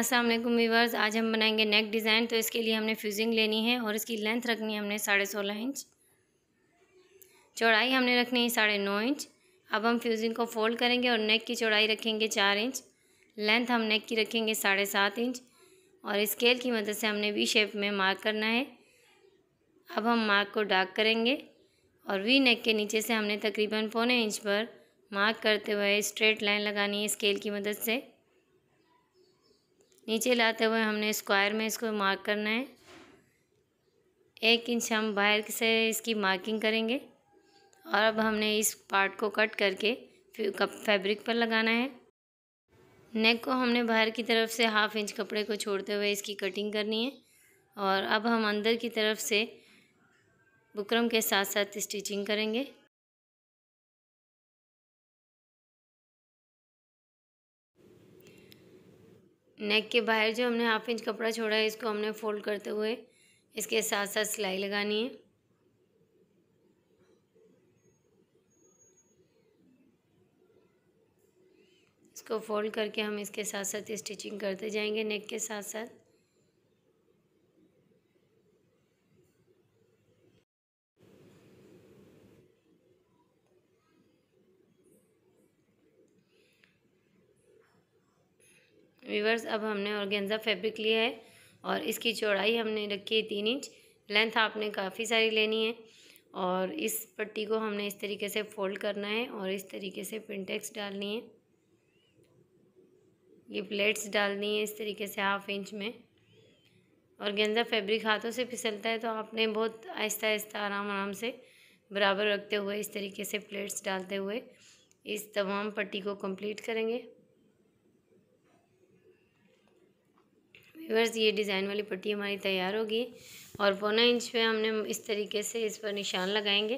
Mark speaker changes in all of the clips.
Speaker 1: अस्सलाम वालेकुम वीवर्स आज हम बनाएंगे नेक डिज़ाइन तो इसके लिए हमने फ्यूजिंग लेनी है और इसकी लेंथ रखनी है हमने साढ़े सोलह इंच चौड़ाई हमने रखनी है साढ़े नौ इंच अब हम फ्यूजिंग को फोल्ड करेंगे और नेक की चौड़ाई रखेंगे चार इंच लेंथ हम नेक की रखेंगे साढ़े सात इंच और स्केल की मदद से हमने वी शेप में मार्क करना है अब हम मार्क को डार्क करेंगे और वी नेक के नीचे से हमने तकरीबन पौने इंच पर मार्क करते हुए स्ट्रेट लाइन लगानी है स्केल की मदद से नीचे लाते हुए हमने स्क्वायर में इसको मार्क करना है एक इंच हम बाहर से इसकी मार्किंग करेंगे और अब हमने इस पार्ट को कट करके फैब्रिक पर लगाना है नेक को हमने बाहर की तरफ से हाफ इंच कपड़े को छोड़ते हुए इसकी कटिंग करनी है और अब हम अंदर की तरफ से बुकरम के साथ साथ स्टिचिंग करेंगे नेक के बाहर जो हमने हाफ इंच कपड़ा छोड़ा है इसको हमने फोल्ड करते हुए इसके साथ साथ सिलाई लगानी है इसको फोल्ड करके हम इसके साथ साथ स्टिचिंग करते जाएंगे नेक के साथ साथ वीवर्स अब हमने गेंजा फैब्रिक लिया है और इसकी चौड़ाई हमने रखी है तीन इंच लेंथ आपने काफ़ी सारी लेनी है और इस पट्टी को हमने इस तरीके से फोल्ड करना है और इस तरीके से पिंटेक्स डालनी है ये प्लेट्स डालनी है इस तरीके से हाफ इंच में और गेंजा फैब्रिक हाथों से फिसलता है तो आपने बहुत आहिस्ता आहिस्ता आराम आराम से बराबर रखते हुए इस तरीके से प्लेट्स डालते हुए इस तमाम पट्टी को कंप्लीट करेंगे व्यूअर्स ये डिज़ाइन वाली पट्टी हमारी तैयार होगी और पौना इंच पे हमने इस तरीके से इस पर निशान लगाएंगे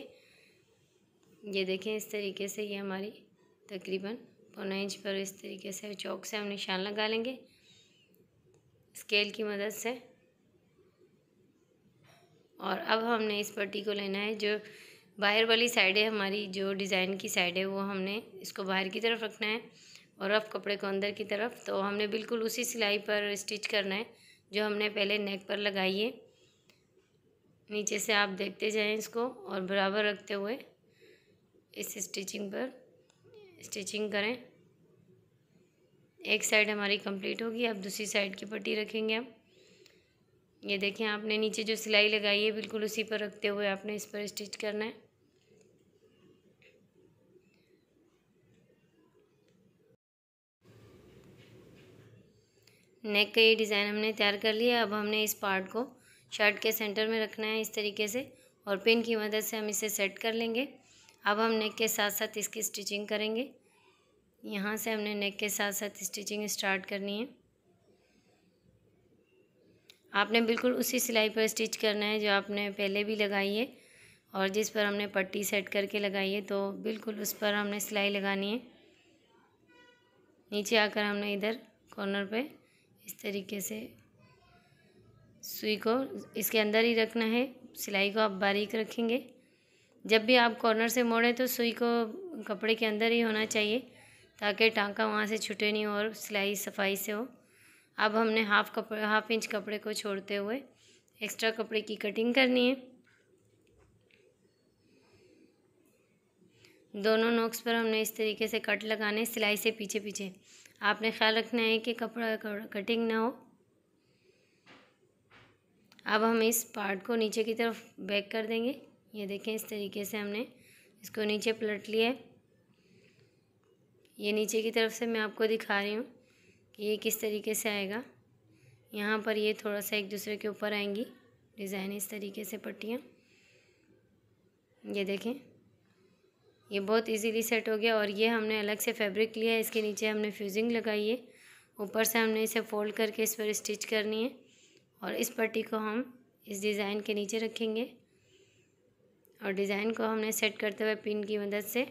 Speaker 1: ये देखें इस तरीके से ये हमारी तकरीबन पौना इंच पर इस तरीके से चौक से हम निशान लगा लेंगे स्केल की मदद से और अब हमने इस पट्टी को लेना है जो बाहर वाली साइड है हमारी जो डिज़ाइन की साइड है वो हमने इसको बाहर की तरफ रखना है और रफ़ कपड़े को अंदर की तरफ तो हमने बिल्कुल उसी सिलाई पर स्टिच करना है जो हमने पहले नेक पर लगाई है नीचे से आप देखते जाएं इसको और बराबर रखते हुए इस स्टिचिंग पर स्टिचिंग करें एक साइड हमारी कंप्लीट होगी अब दूसरी साइड की पट्टी रखेंगे हम ये देखें आपने नीचे जो सिलाई लगाई है बिल्कुल उसी पर रखते हुए आपने इस पर स्टिच करना है नेक का ये डिज़ाइन हमने तैयार कर लिया अब हमने इस पार्ट को शर्ट के सेंटर में रखना है इस तरीके से और पिन की मदद से हम इसे सेट कर लेंगे अब हम नेक के साथ साथ इसकी स्टिचिंग करेंगे यहाँ से हमने नेक के साथ साथ स्टिचिंग स्टार्ट करनी है आपने बिल्कुल उसी सिलाई पर स्टिच करना है जो आपने पहले भी लगाई है और जिस पर हमने पट्टी सेट करके लगाई है तो बिल्कुल उस पर हमने सिलाई लगानी है नीचे आकर हमने इधर कॉर्नर पे इस तरीके से सुई को इसके अंदर ही रखना है सिलाई को आप बारीक रखेंगे जब भी आप कॉर्नर से मोड़ें तो सुई को कपड़े के अंदर ही होना चाहिए ताकि टांका वहाँ से छुटे नहीं और सिलाई सफाई से हो अब हमने हाफ कपड़े हाफ इंच कपड़े को छोड़ते हुए एक्स्ट्रा कपड़े की कटिंग करनी है दोनों नोक्स पर हमने इस तरीके से कट लगाने सिलाई से पीछे पीछे आपने ख्याल रखना है कि कपड़ा कटिंग ना हो अब हम इस पार्ट को नीचे की तरफ बैक कर देंगे ये देखें इस तरीके से हमने इसको नीचे पलट लिया है ये नीचे की तरफ से मैं आपको दिखा रही हूँ कि ये किस तरीके से आएगा यहाँ पर ये थोड़ा सा एक दूसरे के ऊपर आएंगी डिज़ाइन इस तरीके से पट्टियाँ ये देखें ये बहुत इजीली सेट हो गया और ये हमने अलग से फैब्रिक लिया है इसके नीचे हमने फ्यूजिंग लगाई है ऊपर से हमने इसे फोल्ड करके इस पर स्टिच करनी है और इस पट्टी को हम इस डिज़ाइन के नीचे रखेंगे और डिज़ाइन को हमने सेट करते हुए पिन की मदद से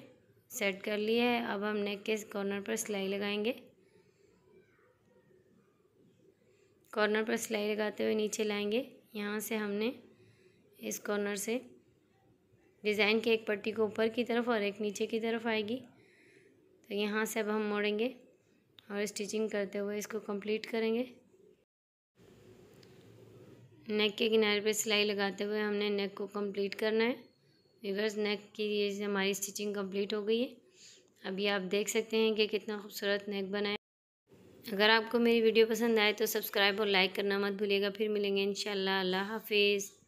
Speaker 1: सेट कर लिया है अब हम नेक के कॉर्नर पर सिलाई लगाएंगे कॉर्नर पर सिलाई लगाते हुए नीचे लाएंगे यहाँ से हमने इस कॉर्नर से डिज़ाइन की एक पट्टी को ऊपर की तरफ और एक नीचे की तरफ आएगी तो यहाँ से अब हम मोड़ेंगे और स्टिचिंग करते हुए इसको कंप्लीट करेंगे नेक के किनारे पे सिलाई लगाते हुए हमने नेक को कंप्लीट करना है रिवर्स नेक की ये हमारी स्टिचिंग कंप्लीट हो गई है अभी आप देख सकते हैं कि कितना खूबसूरत नेक बनाए अगर आपको मेरी वीडियो पसंद आए तो सब्सक्राइब और लाइक करना मत भूलिएगा फिर मिलेंगे इन शाला हाफिज़